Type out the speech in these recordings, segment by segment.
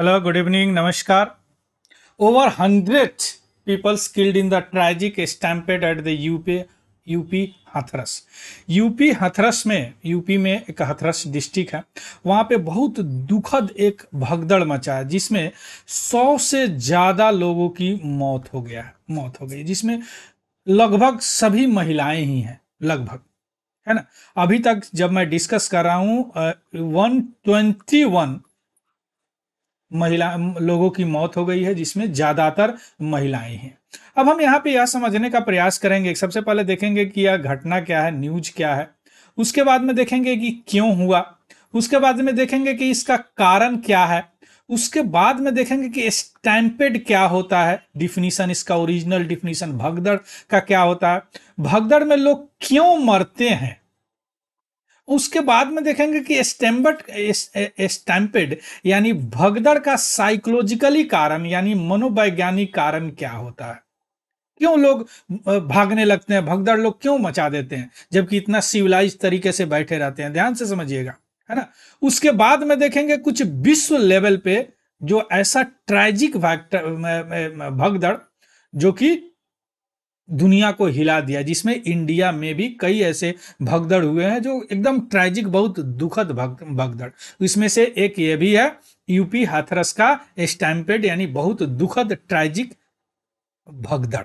hello good evening नमस्कार over hundred people killed in the tragic stampede at the UP UP Hathras UP Hathras में UP में एक Hathras district है वहाँ पे बहुत दुखद एक भगदड़ मचा है जिसमें सौ से ज़्यादा लोगों की मौत हो गया है मौत हो गई जिसमें लगभग सभी महिलाएं ही हैं लगभग है ना अभी तक जब मैं डिस्कस कर रहा हूँ वन ट्वेंटी वन महिला लोगों की मौत हो गई है जिसमें ज्यादातर महिलाएं हैं अब हम यहाँ पे यह समझने का प्रयास करेंगे सबसे पहले देखेंगे कि यह घटना क्या है न्यूज क्या है उसके बाद में देखेंगे कि क्यों हुआ उसके बाद में देखेंगे कि इसका कारण क्या है उसके बाद में देखेंगे कि स्टैंपेड क्या होता है डिफिनीशन इसका ओरिजिनल डिफिनीशन भगदड़ का क्या होता है भगदड़ में लोग क्यों मरते हैं उसके बाद में देखेंगे कि स्टैम्बर्ट स्टैम्पेड यानी भगदड़ का साइकोलॉजिकली कारण यानी मनोवैज्ञानिक कारण क्या होता है क्यों लोग भागने लगते हैं भगदड़ लोग क्यों मचा देते हैं जबकि इतना सिविलाइज तरीके से बैठे रहते हैं ध्यान से समझिएगा है ना उसके बाद में देखेंगे कुछ विश्व लेवल पे जो ऐसा ट्रैजिक भगदड़ जो कि दुनिया को हिला दिया जिसमें इंडिया में भी कई ऐसे भगदड़ हुए हैं जो एकदम ट्रैजिक बहुत दुखद भगदड़ इसमें से एक ये भी है यूपी हाथरस का स्टैम्पेड यानी बहुत दुखद ट्रैजिक भगदड़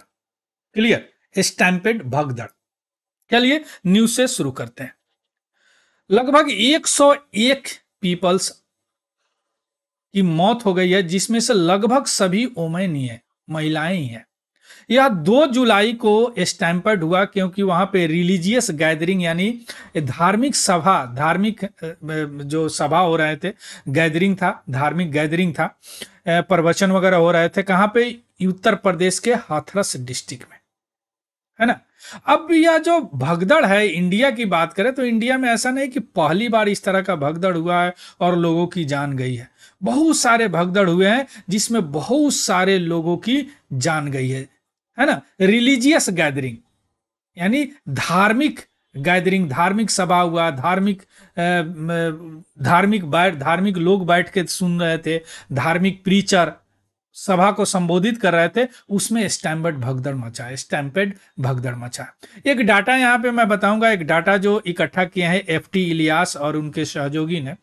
क्लियर स्टैम्पेड भगदड़ चलिए न्यूज से शुरू करते हैं लगभग 101 पीपल्स की मौत हो गई है जिसमें से लगभग सभी ओमैन ही है महिलाएं ही हैं यह दो जुलाई को स्टैम्पर्ड हुआ क्योंकि वहाँ पे रिलीजियस गैदरिंग यानी धार्मिक सभा धार्मिक जो सभा हो रहे थे गैदरिंग था धार्मिक गैदरिंग था प्रवचन वगैरह हो रहे थे कहाँ पे उत्तर प्रदेश के हाथरस डिस्ट्रिक्ट में है ना अब यह जो भगदड़ है इंडिया की बात करें तो इंडिया में ऐसा नहीं कि पहली बार इस तरह का भगदड़ हुआ है और लोगों की जान गई है बहुत सारे भगदड़ हुए हैं जिसमें बहुत सारे लोगों की जान गई है है ना रिलीजियस गैदरिंग यानी धार्मिक गैदरिंग धार्मिक सभा हुआ धार्मिक धार्मिक बैठ धार्मिक लोग बैठ के सुन रहे थे धार्मिक प्रीचर सभा को संबोधित कर रहे थे उसमें स्टैम्पेड भगदड़ मचा स्टैम्पेड भगदड़ मचा एक डाटा यहाँ पे मैं बताऊंगा एक डाटा जो इकट्ठा किया है एफ टी इलियास और उनके सहयोगी ने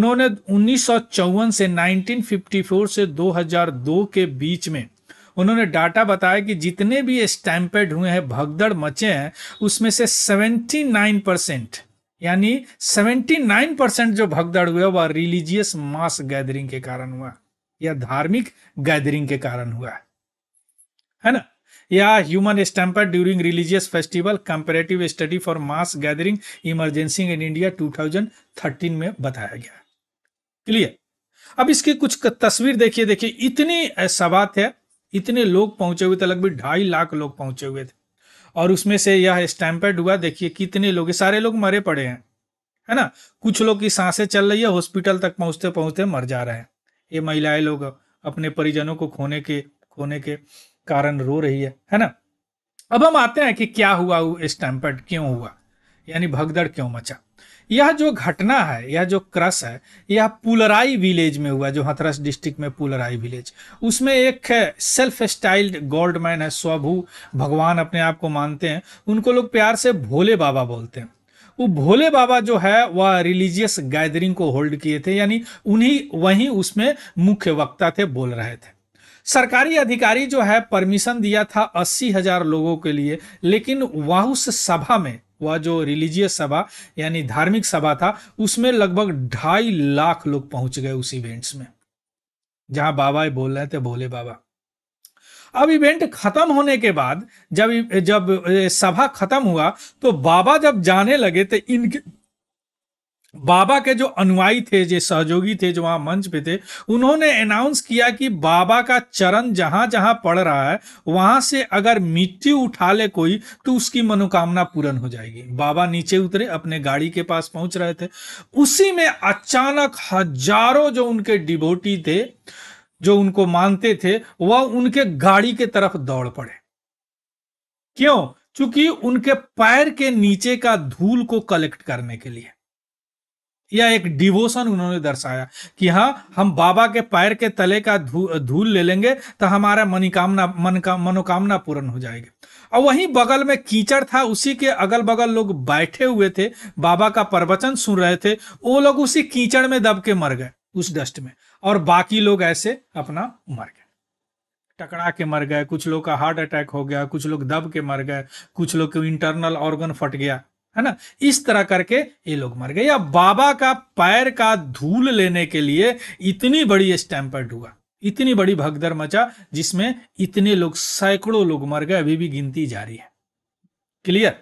उन्होंने उन्नीस से 1954 से 2002 के बीच में उन्होंने डाटा बताया कि जितने भी स्टैम्पेड हुए हैं भगदड़ मचे हैं उसमें से 79 परसेंट यानी 79 परसेंट जो भगदड़ हुए वह रिलीजियस मास गैदरिंग के कारण हुआ या धार्मिक गैदरिंग के कारण हुआ है ना या human stampede during religious festival comparative study for mass gathering emergency in India 2013 में बताया गया क्लियर अब इसकी कुछ तस्वीर देखिए देखिए इतनी सवात है इतने लोग पहुंचे हुए थे लगभग ढाई लाख लोग पहुंचे हुए थे और उसमें से यह स्टैम्पेड हुआ देखिए कितने लोग सारे लोग मरे पड़े हैं है ना कुछ लोग की सांसें चल रही है हॉस्पिटल तक पहुंचते पहुंचते मर जा रहे हैं ये महिलाएं लोग अपने परिजनों को खोने के खोने के कारण रो रही है है ना अब हम आते हैं कि क्या हुआ स्टैम्पेड क्यों हुआ यानी भगदड़ क्यों मचा यह जो घटना है यह जो क्रस है यह पुलराई विलेज में हुआ जो हथरस डिस्ट्रिक्ट में पुलराई विलेज उसमें एक सेल्फ स्टाइल्ड गॉड मैन है स्वभू भगवान अपने आप को मानते हैं उनको लोग प्यार से भोले बाबा बोलते हैं वो भोले बाबा जो है वह रिलीजियस गैदरिंग को होल्ड किए थे यानी उन्हीं वहीं उसमें मुख्य वक्ता थे बोल रहे थे सरकारी अधिकारी जो है परमिशन दिया था अस्सी हजार लोगों के लिए लेकिन वह उस सभा में वह जो रिलीजियस सभा यानी धार्मिक सभा था उसमें लगभग ढाई लाख लोग पहुंच गए उस इवेंट्स में जहां बाबा बोल रहे थे भोले बाबा अब इवेंट खत्म होने के बाद जब जब सभा खत्म हुआ तो बाबा जब जाने लगे तो इनके बाबा के जो अनुयायी थे जो सहयोगी थे जो वहां मंच पे थे उन्होंने अनाउंस किया कि बाबा का चरण जहां जहां पड़ रहा है वहां से अगर मिट्टी उठा ले कोई तो उसकी मनोकामना पूर्ण हो जाएगी बाबा नीचे उतरे अपने गाड़ी के पास पहुंच रहे थे उसी में अचानक हजारों जो उनके डिबोटी थे जो उनको मानते थे वह उनके गाड़ी के तरफ दौड़ पड़े क्यों चूंकि उनके पैर के नीचे का धूल को कलेक्ट करने के लिए या एक डिवोशन उन्होंने दर्शाया कि हाँ हम बाबा के पैर के तले का धूल ले लेंगे तो हमारा मनिकामना मन का मनोकामना पूर्ण हो जाएगी और वहीं बगल में कीचड़ था उसी के अगल बगल लोग बैठे हुए थे बाबा का प्रवचन सुन रहे थे वो लोग उसी कीचड़ में दब के मर गए उस डस्ट में और बाकी लोग ऐसे अपना मर गए टकरा के मर गए कुछ लोग का हार्ट अटैक हो गया कुछ लोग दब के मर गए कुछ लोग के इंटरनल ऑर्गन फट गया है ना इस तरह करके ये लोग मर गए या बाबा का पैर का धूल लेने के लिए इतनी बड़ी स्टैम्पर्ड हुआ इतनी बड़ी भगदड़ मचा जिसमें इतने लोग सैकड़ों लोग मर गए अभी भी गिनती जारी है क्लियर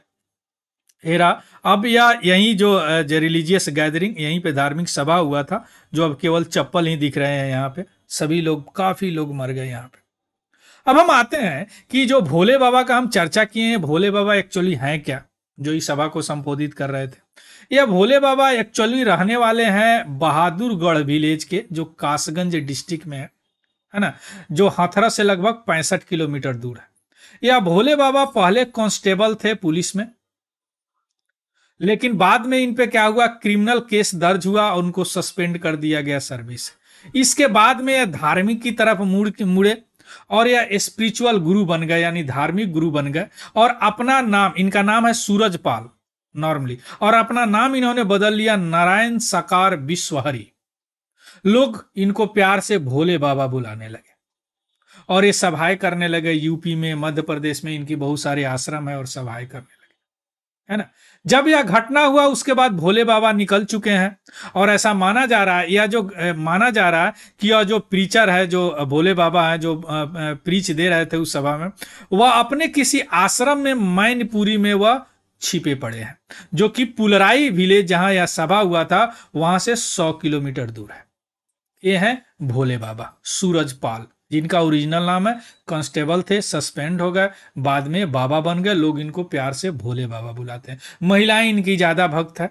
हेरा अब या यही जो रिलीजियस गैदरिंग यहीं पे धार्मिक सभा हुआ था जो अब केवल चप्पल ही दिख रहे हैं यहाँ पे सभी लोग काफी लोग मर गए यहाँ पे अब हम आते हैं कि जो भोले बाबा का हम चर्चा किए हैं भोले बाबा एक्चुअली हैं क्या जो इस सभा को संबोधित कर रहे थे यह भोले बाबा एक्चुअली रहने वाले हैं बहादुरगढ़ विलेज के जो कासगंज डिस्ट्रिक्ट में है है ना जो हाथरा से लगभग पैंसठ किलोमीटर दूर है यह भोले बाबा पहले कांस्टेबल थे पुलिस में लेकिन बाद में इन पे क्या हुआ क्रिमिनल केस दर्ज हुआ और उनको सस्पेंड कर दिया गया सर्विस इसके बाद में यह धार्मिक की तरफ मुड़ मुड़े और यह स्पिरिचुअल गुरु बन गए यानी धार्मिक गुरु बन गए और अपना नाम इनका नाम है सूरजपाल नॉर्मली और अपना नाम इन्होंने बदल लिया नारायण साकार विश्वहरी लोग इनको प्यार से भोले बाबा बुलाने लगे और ये सभाएं करने लगे यूपी में मध्य प्रदेश में इनकी बहुत सारे आश्रम है और सभाएं करने लगे है ना जब यह घटना हुआ उसके बाद भोले बाबा निकल चुके हैं और ऐसा माना जा रहा है यह जो माना जा रहा है कि यह जो प्रीचर है जो भोले बाबा है जो प्रीच दे रहे थे उस सभा में वह अपने किसी आश्रम में मैनपुरी में वह छिपे पड़े हैं जो कि पुलराई विलेज जहां यह सभा हुआ था वहां से सौ किलोमीटर दूर है ये हैं भोले बाबा सूरजपाल जिनका ओरिजिनल नाम है कांस्टेबल थे सस्पेंड हो गए बाद में बाबा बन गए लोग इनको प्यार से भोले बाबा बुलाते हैं महिलाएं इनकी ज़्यादा भक्त है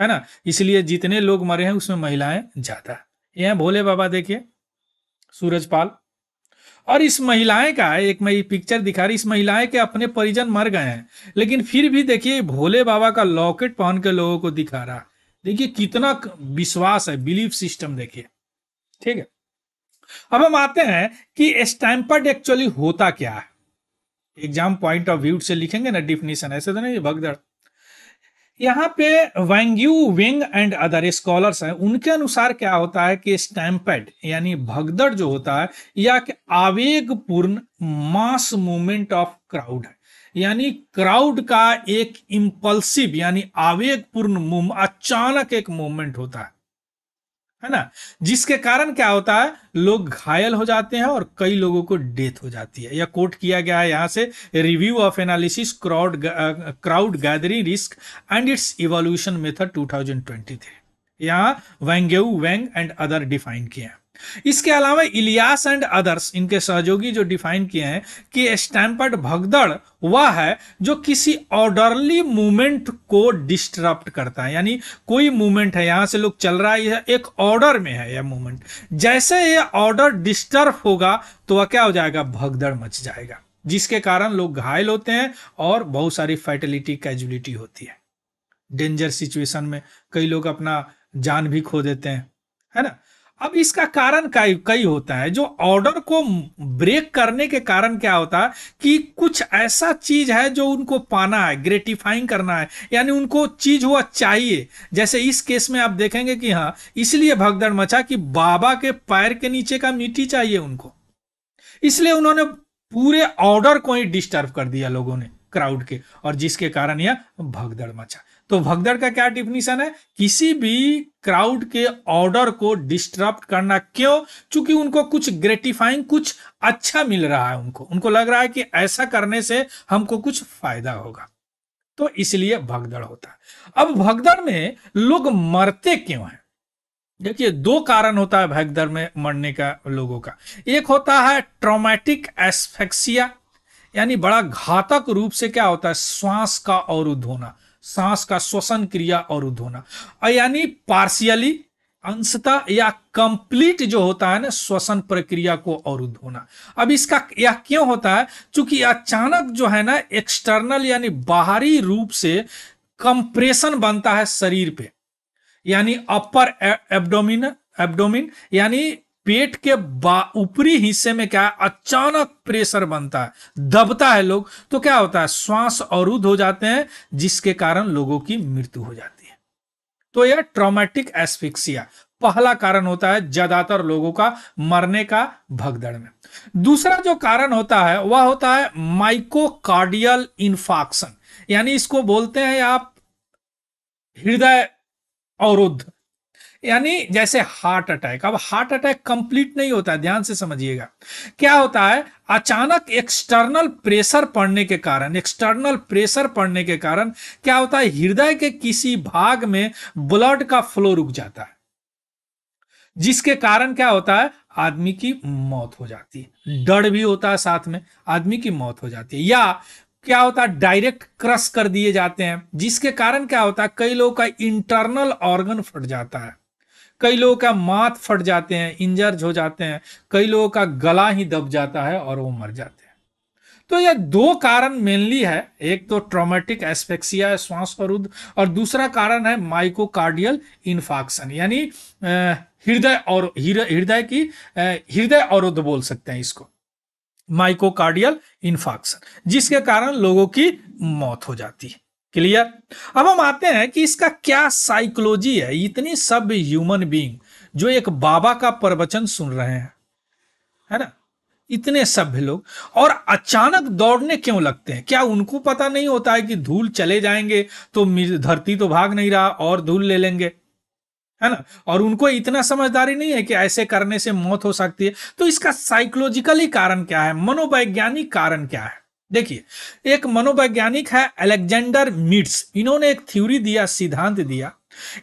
है ना इसलिए जितने लोग मरे हैं उसमें महिलाएं ज़्यादा ये हैं भोले बाबा देखिए सूरजपाल और इस महिलाएं का एक मैं ये पिक्चर दिखा रही इस महिलाएं के अपने परिजन मर गए हैं लेकिन फिर भी देखिए भोले बाबा का लॉकेट पहन के लोगों को दिखा रहा देखिए कितना विश्वास है बिलीफ सिस्टम देखिए ठीक है अब हम आते हैं कि स्टैंपर्ड एक्चुअली होता क्या है एग्जाम पॉइंट ऑफ व्यू से लिखेंगे ना डिफिनेशन ऐसे तो नहीं भगदड़ यहां पे वैंग्यू विंग एंड अदर स्कॉलर्स हैं उनके अनुसार क्या होता है कि स्टैंपेड यानी भगदड़ जो होता है या कि आवेगपूर्ण मास मूवमेंट ऑफ क्राउड है यानी क्राउड का एक इम्पल्सिव यानी आवेगपूर्ण मूव अचानक एक मूवमेंट होता है है ना जिसके कारण क्या होता है लोग घायल हो जाते हैं और कई लोगों को डेथ हो जाती है यह कोट किया गया है यहां से review of analysis crowd crowd gathering risk and its evolution method 2023 यहां वेंगेऊ वैंग एंड अदर डिफाइन किए हैं इसके अलावा इलियास एंड अदर्स इनके सहयोगी जो डिफाइन किए हैं कि स्टैंपर्ड भगदड़ वह है जो किसी ऑर्डरली मूवमेंट को डिस्टरप्ट करता है यानी कोई मूवमेंट है यहां से लोग चल रहा है यह एक ऑर्डर में है यह मूवमेंट जैसे यह ऑर्डर डिस्टर्ब होगा तो वह क्या हो जाएगा भगदड़ मच जाएगा जिसके कारण लोग घायल होते हैं और बहुत सारी फैटलिटी कैजुअलिटी होती है डेंजर सिचुएशन में कई लोग अपना जान भी खो देते हैं है ना अब इसका कारण कई होता है जो ऑर्डर को ब्रेक करने के कारण क्या होता है कि कुछ ऐसा चीज है जो उनको पाना है ग्रेटिफाइंग करना है यानी उनको चीज हुआ चाहिए जैसे इस केस में आप देखेंगे कि हाँ इसलिए भगदड़ मचा कि बाबा के पैर के नीचे का मिट्टी चाहिए उनको इसलिए उन्होंने पूरे ऑर्डर को ही डिस्टर्ब कर दिया लोगों ने क्राउड के और जिसके कारण यह भगदड़ मचा तो भगदड़ का क्या डिफिनीशन है किसी भी क्राउड के ऑर्डर को डिस्टर्ब करना क्यों चूंकि उनको कुछ ग्रेटिफाइंग कुछ अच्छा मिल रहा है उनको उनको लग रहा है कि ऐसा करने से हमको कुछ फायदा होगा तो इसलिए भगदड़ होता है अब भगदड़ में लोग मरते क्यों है देखिए दो कारण होता है भगदड़ में मरने का लोगों का एक होता है ट्रोमेटिक एस्फेक्सिया यानी बड़ा घातक रूप से क्या होता है श्वास का अवरुद्ध होना सांस का श्वसन क्रिया और होना यानी पार्शियली अंशता या कंप्लीट जो होता है ना श्वसन प्रक्रिया को और होना अब इसका यह क्यों होता है चूंकि अचानक जो है ना एक्सटर्नल यानी बाहरी रूप से कंप्रेशन बनता है शरीर पे यानी अपर एबडोमिन एबडोमिन यानी पेट के ऊपरी हिस्से में क्या है अचानक प्रेशर बनता है दबता है लोग तो क्या होता है श्वास अवरुद्ध हो जाते हैं जिसके कारण लोगों की मृत्यु हो जाती है तो यह ट्रॉमेटिक एस्फिक्सिया पहला कारण होता है ज्यादातर लोगों का मरने का भगदड़ में दूसरा जो कारण होता है वह होता है माइकोकार्डियल इन्फॉक्शन यानी इसको बोलते हैं आप हृदय अवरुद्ध यानी जैसे हार्ट अटैक अब हार्ट अटैक कंप्लीट नहीं होता है ध्यान से समझिएगा क्या होता है अचानक एक्सटर्नल प्रेशर पड़ने के कारण एक्सटर्नल प्रेशर पड़ने के कारण क्या होता है हृदय के किसी भाग में ब्लड का फ्लो रुक जाता है जिसके कारण क्या होता है आदमी की मौत हो जाती है डर भी होता है साथ में आदमी की मौत हो जाती है या क्या होता है डायरेक्ट क्रश कर दिए जाते हैं जिसके कारण क्या होता है कई लोगों का इंटरनल ऑर्गन फट जाता है कई लोगों का माथ फट जाते हैं इंजर्ज हो जाते हैं कई लोगों का गला ही दब जाता है और वो मर जाते हैं तो यह दो कारण मेनली है एक तो ट्रोमेटिक एस्पेक्सिया है श्वास अवरुद्ध और दूसरा कारण है माइकोकार्डियल इन्फाक्शन यानी हृदय और हृदय की हृदय अवरुद्ध बोल सकते हैं इसको माइकोकार्डियल इन्फाक्शन जिसके कारण लोगों की मौत हो जाती है क्लियर अब हम आते हैं कि इसका क्या साइकोलॉजी है इतनी सब ह्यूमन बीइंग जो एक बाबा का प्रवचन सुन रहे हैं है ना इतने सभ्य लोग और अचानक दौड़ने क्यों लगते हैं क्या उनको पता नहीं होता है कि धूल चले जाएंगे तो धरती तो भाग नहीं रहा और धूल ले लेंगे है ना और उनको इतना समझदारी नहीं है कि ऐसे करने से मौत हो सकती है तो इसका साइकोलॉजिकली कारण क्या है मनोवैज्ञानिक कारण क्या है देखिए एक मनोवैज्ञानिक है अलेक्जेंडर मिट्स इन्होंने एक थ्योरी दिया सिद्धांत दिया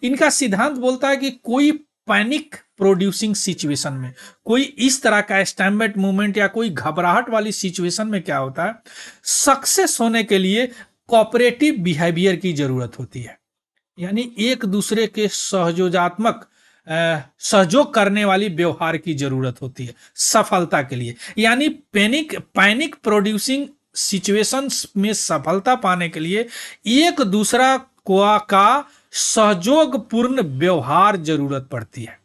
इनका सिद्धांत बोलता है कि कोई पैनिक प्रोड्यूसिंग सिचुएशन में कोई इस तरह का स्टैम्बेट मूवमेंट या कोई घबराहट वाली सिचुएशन में क्या होता है सक्सेस होने के लिए कॉपरेटिव बिहेवियर की जरूरत होती है यानी एक दूसरे के सहयोगात्मक सहयोग करने वाली व्यवहार की जरूरत होती है सफलता के लिए यानी पैनिक पैनिक प्रोड्यूसिंग सिचुएशंस में सफलता पाने के लिए एक दूसरा को का सहयोगपूर्ण व्यवहार जरूरत पड़ती है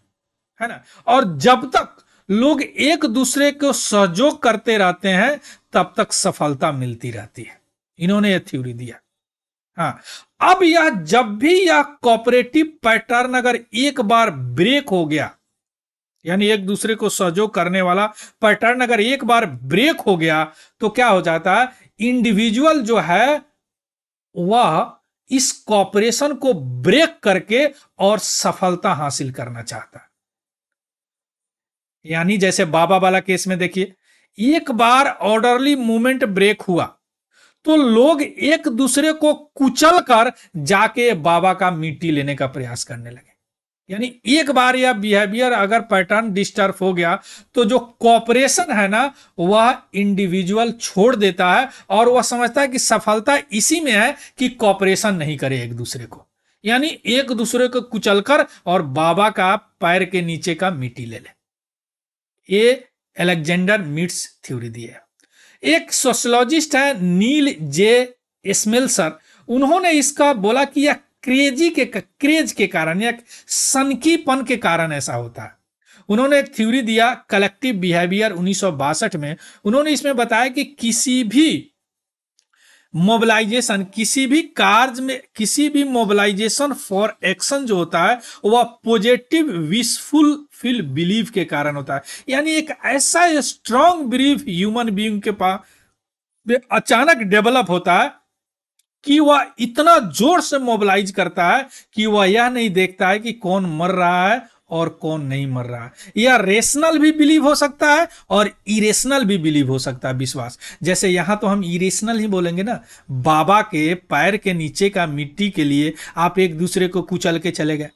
है ना और जब तक लोग एक दूसरे को सहयोग करते रहते हैं तब तक सफलता मिलती रहती है इन्होंने यह थ्योरी दिया हाँ अब यह जब भी यह कॉपरेटिव पैटर्न अगर एक बार ब्रेक हो गया यानी एक दूसरे को सहयोग करने वाला पैटर्न अगर एक बार ब्रेक हो गया तो क्या हो जाता है इंडिविजुअल जो है वह इस कॉपरेशन को ब्रेक करके और सफलता हासिल करना चाहता है यानी जैसे बाबा वाला केस में देखिए एक बार ऑर्डरली मूवमेंट ब्रेक हुआ तो लोग एक दूसरे को कुचल कर जाके बाबा का मिट्टी लेने का प्रयास करने लगे यानी एक बार यह बिहेवियर अगर पैटर्न डिस्टर्ब हो गया तो जो कॉपरेशन है ना वह इंडिविजुअल छोड़ देता है और वह समझता है कि सफलता इसी में है कि कॉपरेशन नहीं करे एक दूसरे को यानी एक दूसरे को कुचलकर और बाबा का पैर के नीचे का मिट्टी ले ले ये एलेक्जेंडर मिट्स थ्योरी दी है एक सोशोलॉजिस्ट है नील जे स्मिल्सर उन्होंने इसका बोला कि यह क्रेजी के क्रेज के कारण या सनकीपन के कारण ऐसा होता है उन्होंने एक थ्योरी दिया कलेक्टिव बिहेवियर उन्नीस में उन्होंने इसमें बताया कि किसी भी मोबिलाइजेशन किसी भी कार्य में किसी भी मोबिलाइजेशन फॉर एक्शन जो होता है वह पॉजिटिव विशफुल फील बिलीव के कारण होता है यानी एक ऐसा स्ट्रांग बिलीव ह्यूमन बींग के पास अचानक डेवलप होता है कि वह इतना जोर से मोबिलाइज करता है कि वह यह नहीं देखता है कि कौन मर रहा है और कौन नहीं मर रहा है यह रेशनल भी बिलीव हो सकता है और इरेशनल भी बिलीव हो सकता है विश्वास जैसे यहां तो हम इरेशनल ही बोलेंगे ना बाबा के पैर के नीचे का मिट्टी के लिए आप एक दूसरे को कुचल के चले गए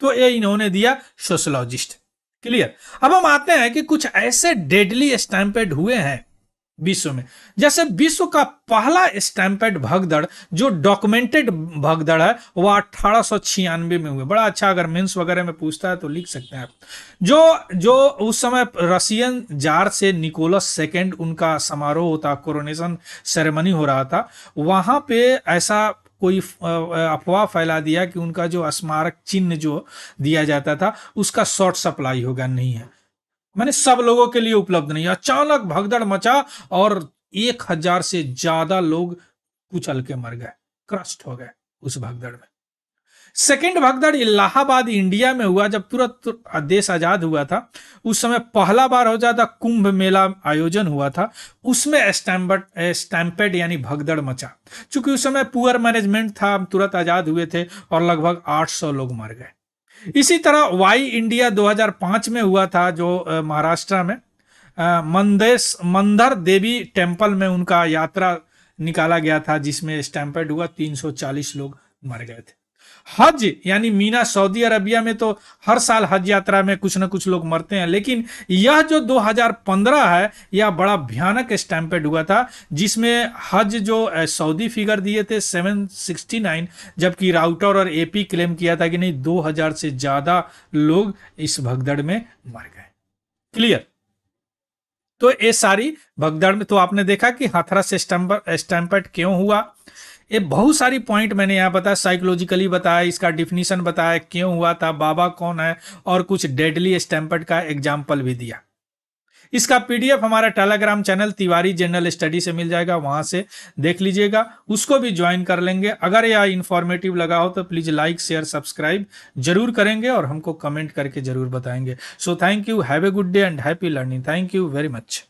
तो ये इन्होंने दिया सोशोलॉजिस्ट क्लियर अब हम आते हैं कि कुछ ऐसे डेडली स्टैंपेड हुए हैं विश्व में जैसे विश्व का पहला स्टैम्पेड भगदड़ जो डॉक्यूमेंटेड भगदड़ है वह अठारह में हुए बड़ा अच्छा अगर मिन्स वगैरह में पूछता है तो लिख सकते हैं आप जो जो उस समय रशियन जार से निकोलस सेकेंड उनका समारोह होता कोरोनेशन सेरेमनी हो रहा था वहां पे ऐसा कोई अफवाह फैला दिया कि उनका जो स्मारक चिन्ह जो दिया जाता था उसका शॉर्ट सप्लाई होगा नहीं है मैंने सब लोगों के लिए उपलब्ध नहीं अचानक भगदड़ मचा और एक हजार से ज्यादा लोग कुचल के मर गए क्रस्ट हो गए उस भगदड़ में सेकेंड भगदड़ इलाहाबाद इंडिया में हुआ जब तुरंत देश आजाद हुआ था उस समय पहला बार हो जाता कुंभ मेला आयोजन हुआ था उसमें स्टैम्प स्टैम्पेड यानी भगदड़ मचा चूंकि उस समय पुअर मैनेजमेंट था तुरंत आजाद हुए थे और लगभग 800 लोग मर गए इसी तरह वाई इंडिया 2005 में हुआ था जो महाराष्ट्र में मंदेश मंदर देवी टेम्पल में उनका यात्रा निकाला गया था जिसमें स्टैम्पेड हुआ 340 लोग मर गए थे हज यानी मीना सऊदी अरबिया में तो हर साल हज यात्रा में कुछ ना कुछ लोग मरते हैं लेकिन यह जो 2015 है यह बड़ा भयानक स्टैम्पेड हुआ था जिसमें हज जो सऊदी फिगर दिए थे 769 जबकि राउटर और एपी क्लेम किया था कि नहीं 2000 से ज़्यादा लोग इस भगदड़ में मर गए क्लियर तो ये सारी भगदड़ में तो आपने देखा कि हथरस स्टैम्पेड क्यों हुआ ये बहुत सारी पॉइंट मैंने यहाँ बताया साइकोलॉजिकली बताया इसका डिफिनीशन बताया क्यों हुआ था बाबा कौन है और कुछ डेडली स्टैम्पर्ड का एग्जाम्पल भी दिया इसका पीडीएफ हमारा Telegram channel Tiwari general study से मिल जाएगा वहां से देख लीजिएगा उसको भी ज्वाइन कर लेंगे अगर यह इन्फॉर्मेटिव लगा हो तो प्लीज लाइक शेयर सब्सक्राइब जरूर करेंगे और हमको कमेंट करके जरूर बताएंगे so thank you have a good day and happy learning thank you very much